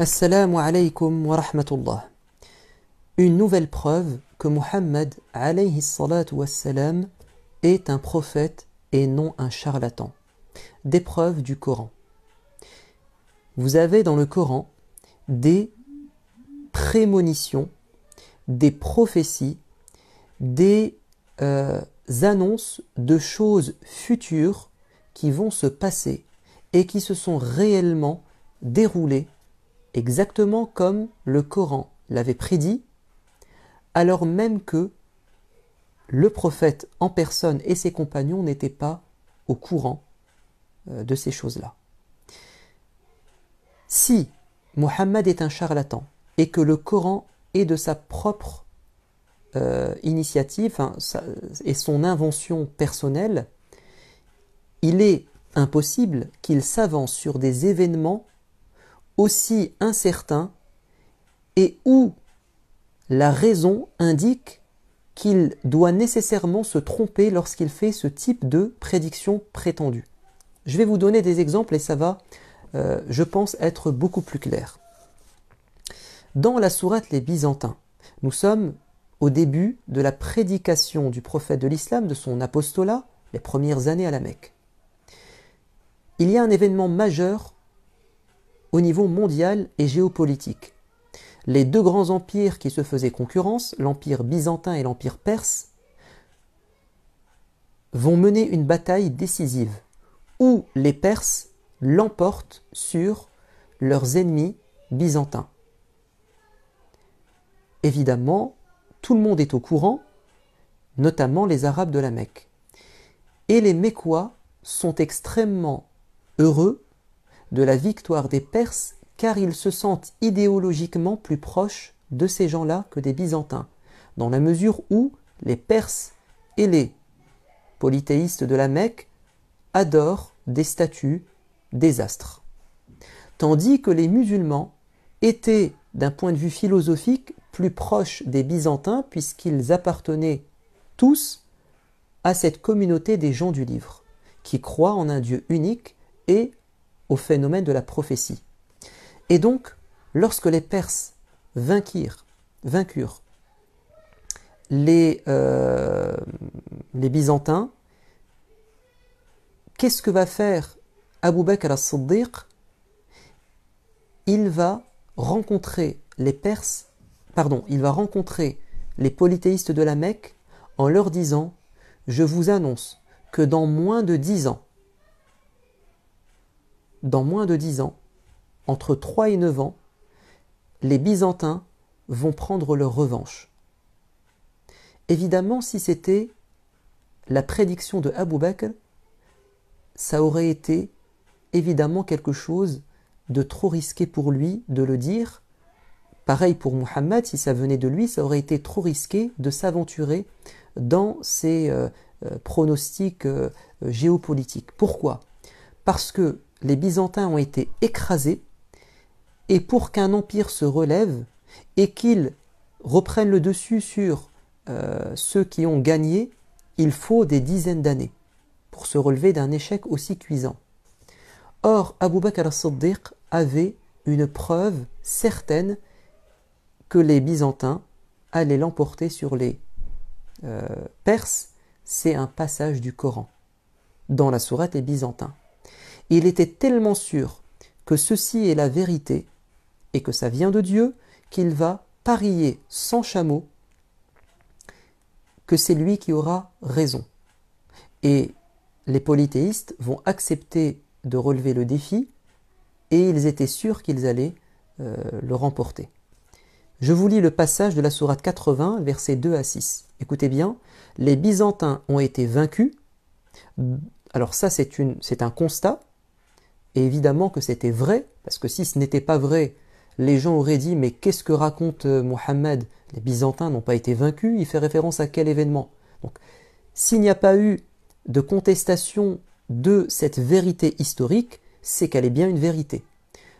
Assalamu alaykum wa rahmatullah. Une nouvelle preuve que Muhammad alayhi salatu wassalam est un prophète et non un charlatan. Des preuves du Coran. Vous avez dans le Coran des prémonitions, des prophéties, des euh, annonces de choses futures qui vont se passer et qui se sont réellement déroulées exactement comme le Coran l'avait prédit, alors même que le prophète en personne et ses compagnons n'étaient pas au courant euh, de ces choses-là. Si Mohammed est un charlatan et que le Coran est de sa propre euh, initiative et son invention personnelle, il est impossible qu'il s'avance sur des événements aussi incertain et où la raison indique qu'il doit nécessairement se tromper lorsqu'il fait ce type de prédiction prétendue. Je vais vous donner des exemples et ça va, euh, je pense, être beaucoup plus clair. Dans la sourate Les Byzantins, nous sommes au début de la prédication du prophète de l'islam, de son apostolat, les premières années à la Mecque. Il y a un événement majeur au niveau mondial et géopolitique. Les deux grands empires qui se faisaient concurrence, l'empire byzantin et l'empire perse, vont mener une bataille décisive où les Perses l'emportent sur leurs ennemis byzantins. Évidemment, tout le monde est au courant, notamment les Arabes de la Mecque. Et les Mécois sont extrêmement heureux de la victoire des Perses car ils se sentent idéologiquement plus proches de ces gens-là que des Byzantins, dans la mesure où les Perses et les polythéistes de la Mecque adorent des statues, des astres. Tandis que les musulmans étaient, d'un point de vue philosophique, plus proches des Byzantins puisqu'ils appartenaient tous à cette communauté des gens du livre, qui croient en un Dieu unique et au phénomène de la prophétie. Et donc, lorsque les Perses vainquirent, vaincurent les, euh, les Byzantins, qu'est-ce que va faire Abu Bakr al siddiq Il va rencontrer les Perses, pardon, il va rencontrer les polythéistes de la Mecque en leur disant Je vous annonce que dans moins de dix ans, dans moins de dix ans, entre trois et neuf ans, les Byzantins vont prendre leur revanche. Évidemment, si c'était la prédiction de Abou Bakr, ça aurait été évidemment quelque chose de trop risqué pour lui de le dire. Pareil pour Muhammad, si ça venait de lui, ça aurait été trop risqué de s'aventurer dans ses euh, euh, pronostics euh, géopolitiques. Pourquoi Parce que les Byzantins ont été écrasés, et pour qu'un empire se relève et qu'ils reprennent le dessus sur euh, ceux qui ont gagné, il faut des dizaines d'années pour se relever d'un échec aussi cuisant. Or, Abu Bakr al-Siddiq avait une preuve certaine que les Byzantins allaient l'emporter sur les euh, Perses. C'est un passage du Coran dans la sourate des Byzantins. Il était tellement sûr que ceci est la vérité et que ça vient de Dieu qu'il va parier sans chameau que c'est lui qui aura raison. Et les polythéistes vont accepter de relever le défi et ils étaient sûrs qu'ils allaient euh, le remporter. Je vous lis le passage de la sourate 80, versets 2 à 6. Écoutez bien, les Byzantins ont été vaincus. Alors ça, c'est un constat et évidemment que c'était vrai, parce que si ce n'était pas vrai, les gens auraient dit mais qu'est-ce que raconte euh, Mohammed Les Byzantins n'ont pas été vaincus, il fait référence à quel événement Donc s'il n'y a pas eu de contestation de cette vérité historique, c'est qu'elle est bien une vérité.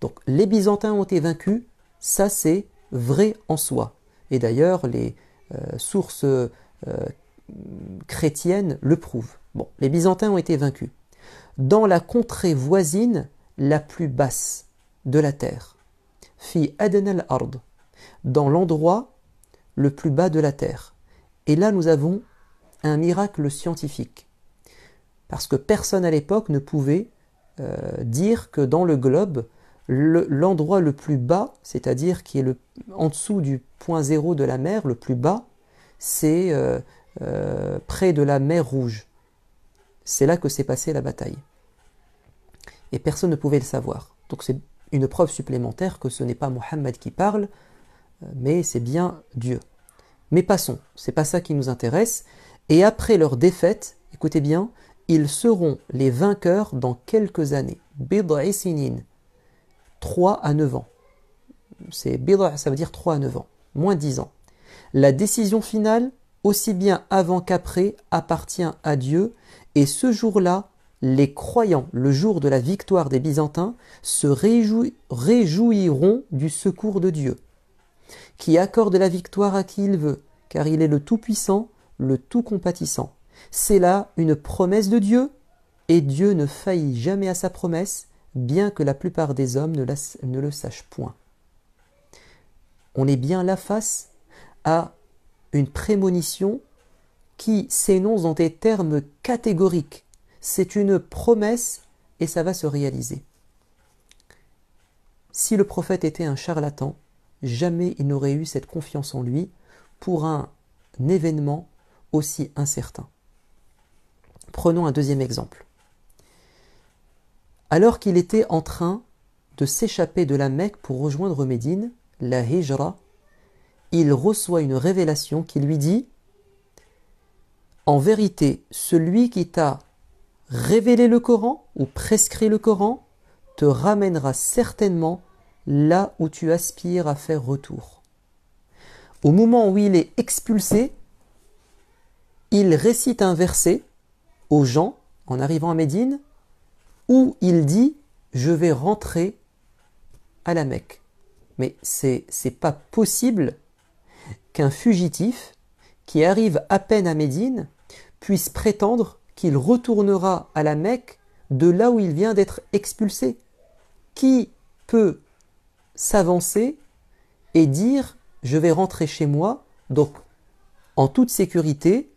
Donc les Byzantins ont été vaincus, ça c'est vrai en soi. Et d'ailleurs les euh, sources euh, chrétiennes le prouvent. Bon, les Byzantins ont été vaincus dans la contrée voisine la plus basse de la terre. Fi al Ard, dans l'endroit le plus bas de la terre. Et là, nous avons un miracle scientifique. Parce que personne à l'époque ne pouvait euh, dire que dans le globe, l'endroit le, plus bas, c'est-à-dire qui est le, en dessous du point zéro de la mer, le plus bas, c'est euh, euh, près de la mer Rouge. C'est là que s'est passée la bataille. Et personne ne pouvait le savoir. Donc c'est une preuve supplémentaire que ce n'est pas Mohammed qui parle, euh, mais c'est bien Dieu. Mais passons, c'est pas ça qui nous intéresse. Et après leur défaite, écoutez bien, ils seront les vainqueurs dans quelques années. et sinin, 3 à 9 ans. C'est bid'a, ça veut dire 3 à 9 ans, moins 10 ans. La décision finale aussi bien avant qu'après, appartient à Dieu, et ce jour-là, les croyants, le jour de la victoire des Byzantins, se réjouiront du secours de Dieu, qui accorde la victoire à qui il veut, car il est le Tout-Puissant, le Tout-Compatissant. C'est là une promesse de Dieu, et Dieu ne faillit jamais à sa promesse, bien que la plupart des hommes ne, le sachent point. On est bien là face à une prémonition qui s'énonce dans des termes catégoriques. C'est une promesse et ça va se réaliser. Si le prophète était un charlatan, jamais il n'aurait eu cette confiance en lui pour un événement aussi incertain. Prenons un deuxième exemple. Alors qu'il était en train de s'échapper de la Mecque pour rejoindre Médine, la Hijra il reçoit une révélation qui lui dit En vérité, celui qui t'a révélé le Coran ou prescrit le Coran te ramènera certainement là où tu aspires à faire retour. Au moment où il est expulsé, il récite un verset aux gens en arrivant à Médine où il dit Je vais rentrer à la Mecque. Mais c'est pas possible qu'un fugitif, qui arrive à peine à Médine, puisse prétendre qu'il retournera à la Mecque de là où il vient d'être expulsé. Qui peut s'avancer et dire je vais rentrer chez moi, donc en toute sécurité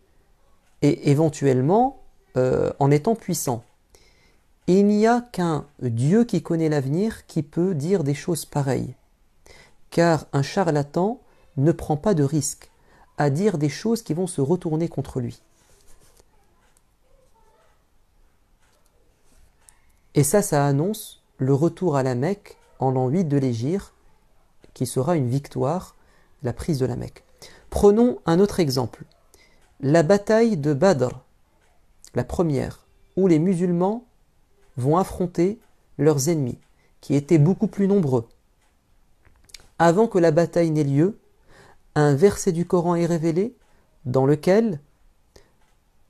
et éventuellement euh, en étant puissant Il n'y a qu'un Dieu qui connaît l'avenir qui peut dire des choses pareilles, car un charlatan ne prend pas de risque à dire des choses qui vont se retourner contre lui. Et ça, ça annonce le retour à la Mecque en l'an 8 de l'Égir, qui sera une victoire, la prise de la Mecque. Prenons un autre exemple. La bataille de Badr, la première, où les musulmans vont affronter leurs ennemis, qui étaient beaucoup plus nombreux. Avant que la bataille n'ait lieu, un verset du Coran est révélé dans lequel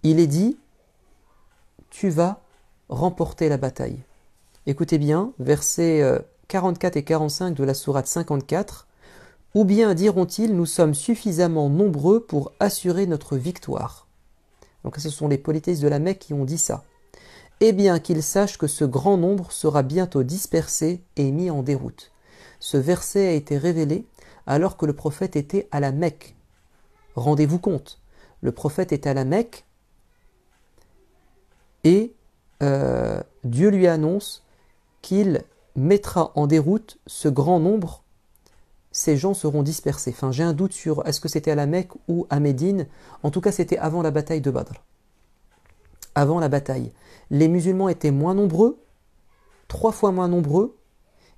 il est dit Tu vas remporter la bataille. Écoutez bien, versets 44 euh, et 45 de la Sourate 54. Ou bien diront-ils Nous sommes suffisamment nombreux pour assurer notre victoire. Donc ce sont les politesses de la Mecque qui ont dit ça. Eh bien qu'ils sachent que ce grand nombre sera bientôt dispersé et mis en déroute. Ce verset a été révélé alors que le prophète était à la Mecque. Rendez-vous compte, le prophète est à la Mecque et euh, Dieu lui annonce qu'il mettra en déroute ce grand nombre, ces gens seront dispersés. Enfin, j'ai un doute sur est-ce que c'était à la Mecque ou à Médine. En tout cas, c'était avant la bataille de Badr. Avant la bataille. Les musulmans étaient moins nombreux, trois fois moins nombreux.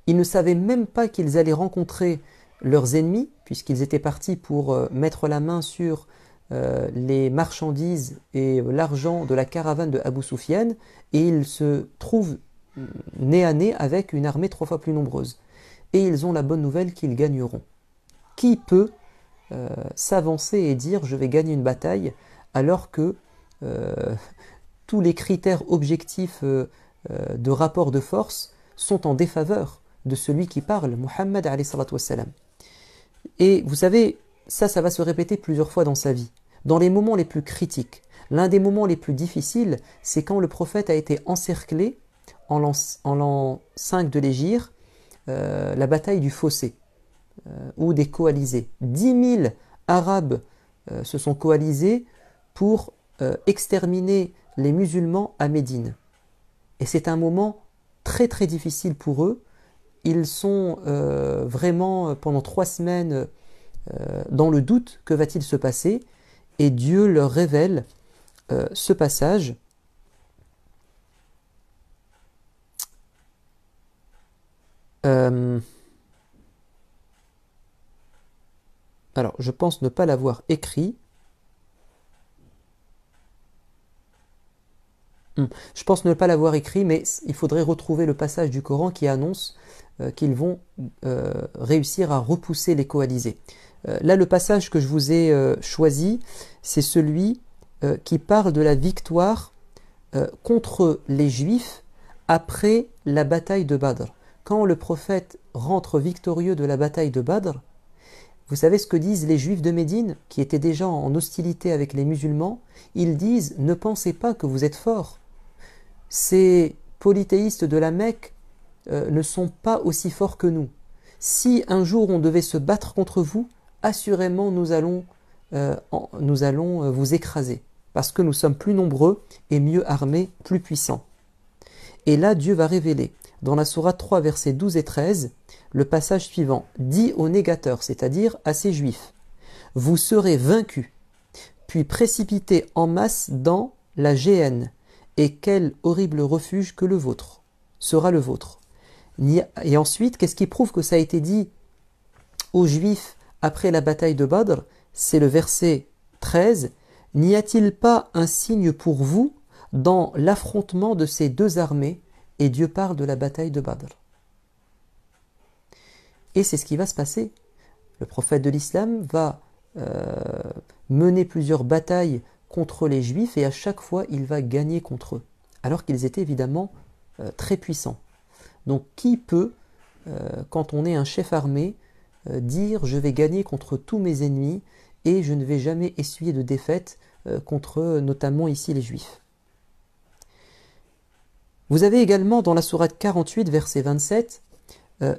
Ils ne savaient même pas qu'ils allaient rencontrer leurs ennemis, puisqu'ils étaient partis pour euh, mettre la main sur euh, les marchandises et euh, l'argent de la caravane de Abu Soufiane, et ils se trouvent mm, nez à nez avec une armée trois fois plus nombreuse. Et ils ont la bonne nouvelle qu'ils gagneront. Qui peut s'avancer et dire je vais gagner une bataille alors que tous les critères objectifs de rapport de force sont en défaveur de celui qui parle, Muhammad salam et vous savez, ça, ça va se répéter plusieurs fois dans sa vie. Dans les moments les plus critiques, l'un des moments les plus difficiles, c'est quand le prophète a été encerclé en l'an 5 de l'Égir, euh, la bataille du fossé, euh, ou des coalisés. 10 000 Arabes euh, se sont coalisés pour exterminer les musulmans à Médine. Et c'est un moment très très difficile pour eux, ils sont euh, vraiment euh, pendant trois semaines euh, dans le doute, que va-t-il se passer Et Dieu leur révèle ce passage. alors, je pense ne pas l'avoir écrit. Hmm. Je pense ne pas l'avoir écrit, mais il faudrait retrouver le passage du Coran qui annonce euh, qu'ils vont euh, réussir à repousser les coalisés. Euh, là, le passage que je vous ai choisi, c'est celui qui parle de la victoire contre les Juifs après la bataille de Badr. Quand le prophète rentre victorieux de la bataille de Badr, vous savez ce que disent les Juifs de Médine, qui étaient déjà en hostilité avec les musulmans Ils disent Ne pensez pas que vous êtes forts. Ces polythéistes de la Mecque euh, ne sont pas aussi forts que nous. Si un jour on devait se battre contre vous, assurément nous allons, euh, nous allons euh, vous écraser, parce que nous sommes plus nombreux et mieux armés, plus puissants. Et là, Dieu va révéler, dans la Sourate 3, versets 12 et 13, le passage suivant, dit aux négateurs, c'est-à-dire à ces juifs, vous serez vaincus, puis précipités en masse dans la géhenne, et quel horrible refuge que le vôtre sera le vôtre. Et ensuite, qu'est-ce qui prouve que ça a été dit aux Juifs après la bataille de Badr C'est le verset 13. N'y a-t-il pas un signe pour vous dans l'affrontement de ces deux armées Et Dieu parle de la bataille de Badr. Et c'est ce qui va se passer. Le prophète de l'islam va euh, mener plusieurs batailles contre les Juifs et à chaque fois il va gagner contre eux, alors qu'ils étaient évidemment euh, très puissants. Donc qui peut, euh, quand on est un chef armé, euh, dire je vais gagner contre tous mes ennemis et je ne vais jamais essuyer de défaite euh, contre notamment ici les juifs Vous avez également dans la sourate 48 verset 27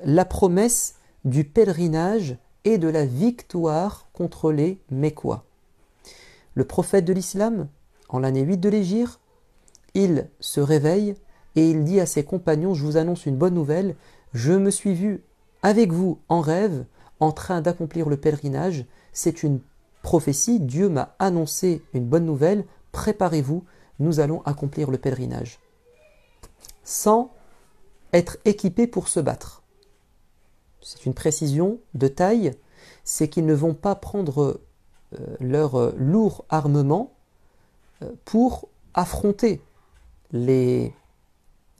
la promesse du pèlerinage et de la victoire contre les Mécois. Le prophète de l'islam, en l'année 8 de l'Égypte, il se réveille et il dit à ses compagnons, je vous annonce une bonne nouvelle, je me suis vu avec vous en rêve, en train d'accomplir le pèlerinage, c'est une prophétie, Dieu m'a annoncé une bonne nouvelle, préparez-vous, nous allons accomplir le pèlerinage. Sans être équipés pour se battre. C'est une précision de taille, c'est qu'ils ne vont pas prendre euh, leur euh, lourd armement euh, pour affronter les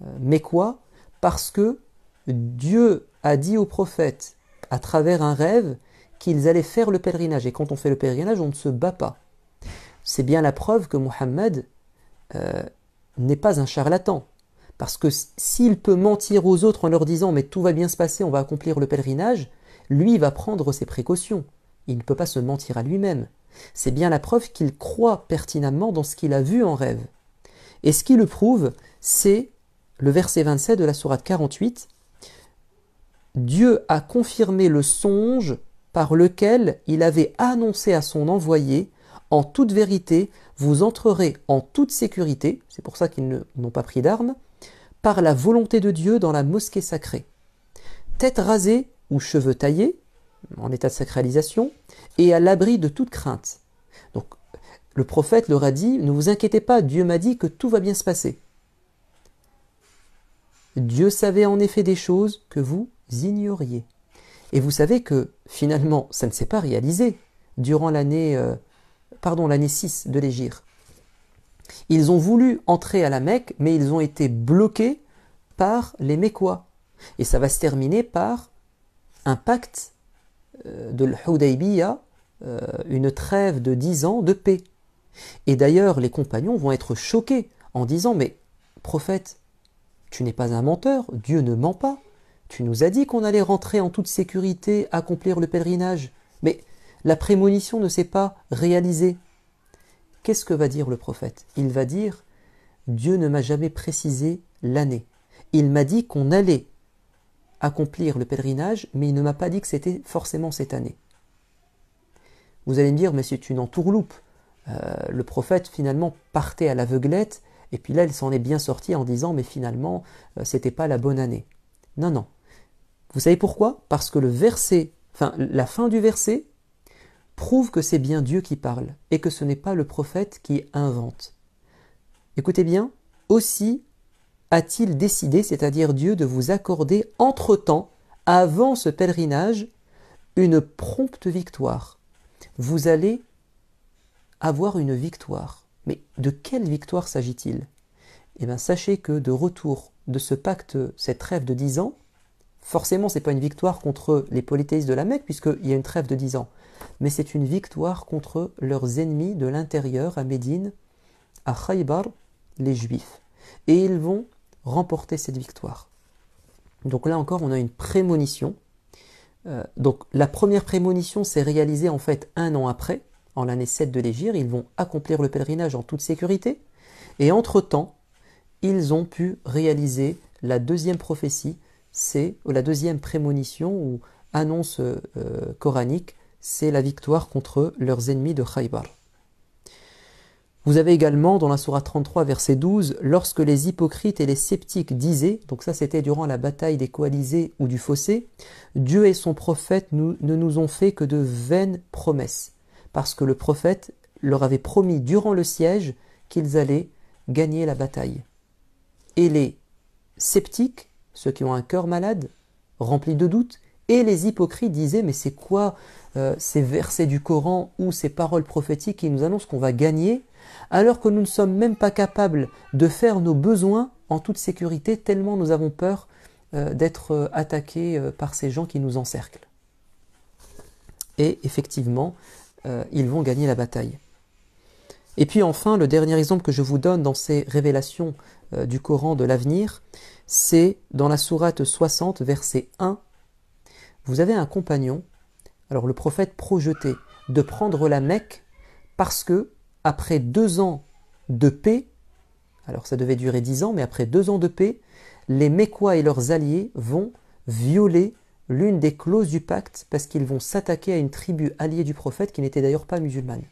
euh, mais quoi Parce que Dieu a dit aux prophètes, à travers un rêve, qu'ils allaient faire le pèlerinage. Et quand on fait le pèlerinage, on ne se bat pas. C'est bien la preuve que Mohammed euh, n'est pas un charlatan. Parce que s'il peut mentir aux autres en leur disant mais tout va bien se passer, on va accomplir le pèlerinage, lui va prendre ses précautions. Il ne peut pas se mentir à lui-même. C'est bien la preuve qu'il croit pertinemment dans ce qu'il a vu en rêve. Et ce qui le prouve, c'est le verset 27 de la sourate 48, Dieu a confirmé le songe par lequel il avait annoncé à son envoyé En toute vérité, vous entrerez en toute sécurité, c'est pour ça qu'ils n'ont pas pris d'armes, par la volonté de Dieu dans la mosquée sacrée. Tête rasée ou cheveux taillés, en état de sacralisation, et à l'abri de toute crainte. Donc, le prophète leur a dit Ne vous inquiétez pas, Dieu m'a dit que tout va bien se passer. Dieu savait en effet des choses que vous ignoriez. Et vous savez que finalement, ça ne s'est pas réalisé durant l'année, euh, pardon, l'année 6 de l'Égir. Ils ont voulu entrer à la Mecque, mais ils ont été bloqués par les Mécois. Et ça va se terminer par un pacte euh, de l'Hudaybiyah, euh, une trêve de 10 ans de paix. Et d'ailleurs, les compagnons vont être choqués en disant Mais prophète, tu n'es pas un menteur, Dieu ne ment pas. Tu nous as dit qu'on allait rentrer en toute sécurité, accomplir le pèlerinage. Mais la prémonition ne s'est pas réalisée. Qu'est-ce que va dire le prophète Il va dire Dieu ne m'a jamais précisé l'année. Il m'a dit qu'on allait accomplir le pèlerinage, mais il ne m'a pas dit que c'était forcément cette année. Vous allez me dire, mais c'est une entourloupe. Euh, le prophète finalement partait à l'aveuglette et puis là, elle s'en est bien sortie en disant, mais finalement, euh, c'était pas la bonne année. Non, non. Vous savez pourquoi Parce que le verset, enfin, la fin du verset prouve que c'est bien Dieu qui parle et que ce n'est pas le prophète qui invente. Écoutez bien, aussi a-t-il décidé, c'est-à-dire Dieu, de vous accorder entre-temps, avant ce pèlerinage, une prompte victoire. Vous allez avoir une victoire. Mais de quelle victoire s'agit-il Eh bien, sachez que de retour de ce pacte, cette trêve de 10 ans, forcément, ce n'est pas une victoire contre les polythéistes de la Mecque, puisqu'il y a une trêve de 10 ans, mais c'est une victoire contre leurs ennemis de l'intérieur à Médine, à Khaybar, les Juifs. Et ils vont remporter cette victoire. Donc là encore, on a une prémonition. Euh, donc la première prémonition s'est réalisée en fait un an après, en l'année 7 de l'Égypte, ils vont accomplir le pèlerinage en toute sécurité. Et entre-temps, ils ont pu réaliser la deuxième prophétie, c'est la deuxième prémonition ou annonce euh, coranique, c'est la victoire contre leurs ennemis de Khaybar. Vous avez également dans la surah 33, verset 12, lorsque les hypocrites et les sceptiques disaient, donc ça c'était durant la bataille des coalisés ou du fossé, Dieu et son prophète nous, ne nous ont fait que de vaines promesses parce que le prophète leur avait promis durant le siège qu'ils allaient gagner la bataille. Et les sceptiques, ceux qui ont un cœur malade, rempli de doutes, et les hypocrites disaient mais c'est quoi euh, ces versets du Coran ou ces paroles prophétiques qui nous annoncent qu'on va gagner alors que nous ne sommes même pas capables de faire nos besoins en toute sécurité tellement nous avons peur euh, d'être euh, attaqués par ces gens qui nous encerclent. Et effectivement, euh, ils vont gagner la bataille. Et puis enfin, le dernier exemple que je vous donne dans ces révélations euh, du Coran de l'avenir, c'est dans la sourate 60, verset 1. Vous avez un compagnon, alors le prophète projeté, de prendre la Mecque parce que, après deux ans de paix, alors ça devait durer dix ans, mais après deux ans de paix, les Mécois et leurs alliés vont violer l'une des clauses du pacte parce qu'ils vont s'attaquer à une tribu alliée du prophète qui n'était d'ailleurs pas musulmane.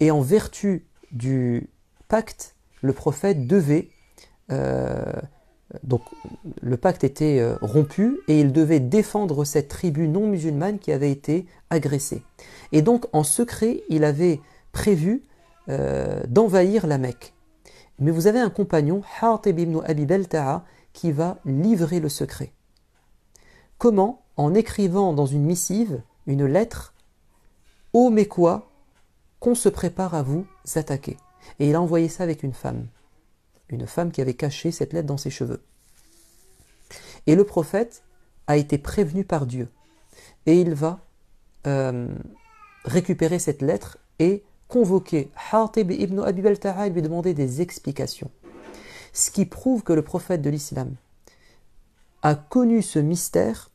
Et en vertu du pacte, le prophète devait... Euh, donc le pacte était euh, rompu et il devait défendre cette tribu non musulmane qui avait été agressée. Et donc en secret, il avait prévu euh, d'envahir la Mecque. Mais vous avez un compagnon, Hatib ibn Abi Belta'a, qui va livrer le secret. Comment en écrivant dans une missive, une lettre, mais quoi qu'on se prépare à vous attaquer. Et il a envoyé ça avec une femme, une femme qui avait caché cette lettre dans ses cheveux. Et le prophète a été prévenu par Dieu. Et il va euh, récupérer cette lettre et convoquer Hatib ibn Abi taa et lui demander des explications. Ce qui prouve que le prophète de l'islam a connu ce mystère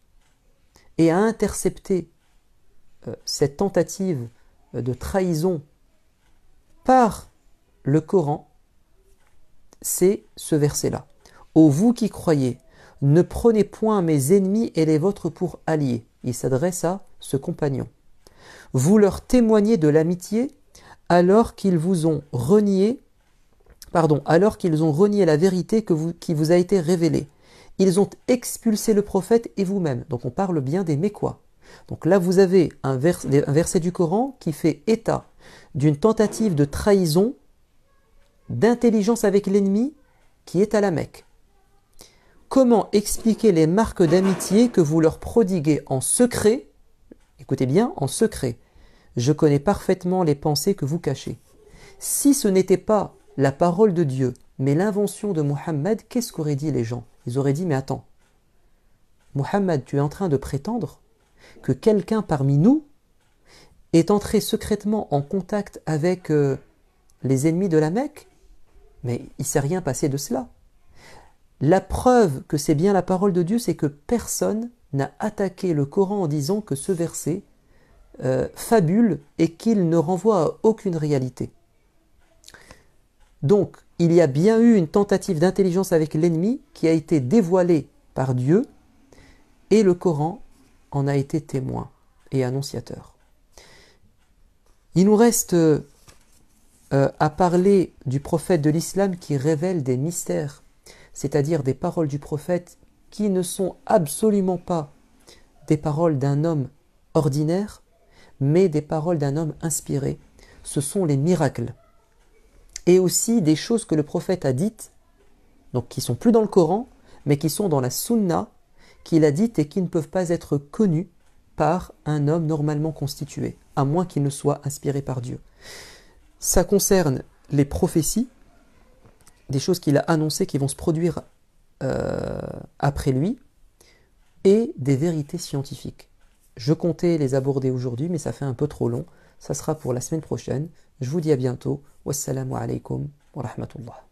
et à intercepter euh, cette tentative euh, de trahison par le Coran, c'est ce verset-là. Ô vous qui croyez, ne prenez point mes ennemis et les vôtres pour alliés. Il s'adresse à ce compagnon. Vous leur témoignez de l'amitié alors qu'ils vous ont renié, pardon, alors qu'ils ont renié la vérité que qui vous a été révélée. Ils ont expulsé le prophète et vous-même. Donc on parle bien des Mécois. Donc là, vous avez un, verset du Coran qui fait état d'une tentative de trahison, d'intelligence avec l'ennemi qui est à la Mecque. Comment expliquer les marques d'amitié que vous leur prodiguez en secret Écoutez bien, en secret. Je connais parfaitement les pensées que vous cachez. Si ce n'était pas la parole de Dieu, mais l'invention de Mohammed, qu'est-ce qu'auraient dit les gens ils auraient dit Mais attends, Mohammed, tu es en train de prétendre que quelqu'un parmi nous est entré secrètement en contact avec euh, les ennemis de la Mecque Mais il ne s'est rien passé de cela. La preuve que c'est bien la parole de Dieu, c'est que personne n'a attaqué le Coran en disant que ce verset euh, fabule et qu'il ne renvoie à aucune réalité. Donc, il y a bien eu une tentative d'intelligence avec l'ennemi qui a été dévoilée par Dieu, et le Coran en a été témoin et annonciateur. Il nous reste euh, à parler du prophète de l'islam qui révèle des mystères, c'est-à-dire des paroles du prophète qui ne sont absolument pas des paroles d'un homme ordinaire, mais des paroles d'un homme inspiré. Ce sont les miracles et aussi des choses que le prophète a dites, donc qui sont plus dans le Coran, mais qui sont dans la Sunna, qu'il a dites et qui ne peuvent pas être connues par un homme normalement constitué, à moins qu'il ne soit inspiré par Dieu. Ça concerne les prophéties, des choses qu'il a annoncées qui vont se produire euh, après lui, et des vérités scientifiques. Je comptais les aborder aujourd'hui, mais ça fait un peu trop long. Ça sera pour la semaine prochaine. Je vous dis à bientôt. Wassalamu alaikum wa rahmatullah.